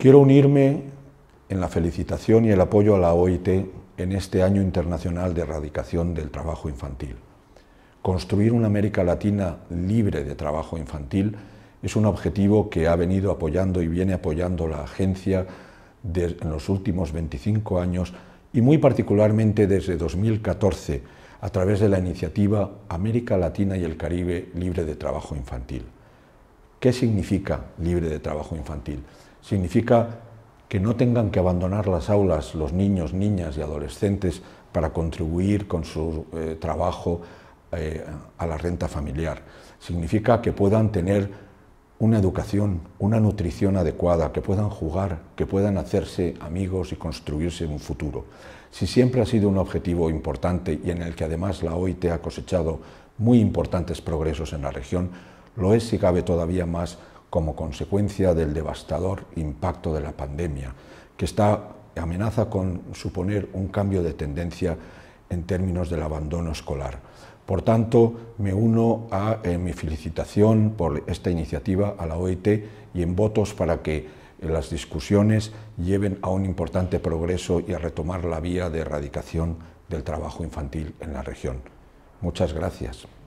Quiero unirme en la felicitación y el apoyo a la OIT en este año internacional de erradicación del trabajo infantil. Construir una América Latina libre de trabajo infantil es un objetivo que ha venido apoyando y viene apoyando la agencia en los últimos 25 años y muy particularmente desde 2014 a través de la iniciativa América Latina y el Caribe libre de trabajo infantil. ¿Qué significa libre de trabajo infantil? Significa que no tengan que abandonar las aulas los niños, niñas y adolescentes para contribuir con su eh, trabajo eh, a la renta familiar. Significa que puedan tener una educación, una nutrición adecuada, que puedan jugar, que puedan hacerse amigos y construirse un futuro. Si siempre ha sido un objetivo importante y en el que además la OIT ha cosechado muy importantes progresos en la región, lo es, si cabe, todavía más como consecuencia del devastador impacto de la pandemia, que amenaza con suponer un cambio de tendencia en términos del abandono escolar. Por tanto, me uno a eh, mi felicitación por esta iniciativa a la OIT y en votos para que eh, las discusiones lleven a un importante progreso y a retomar la vía de erradicación del trabajo infantil en la región. Muchas gracias.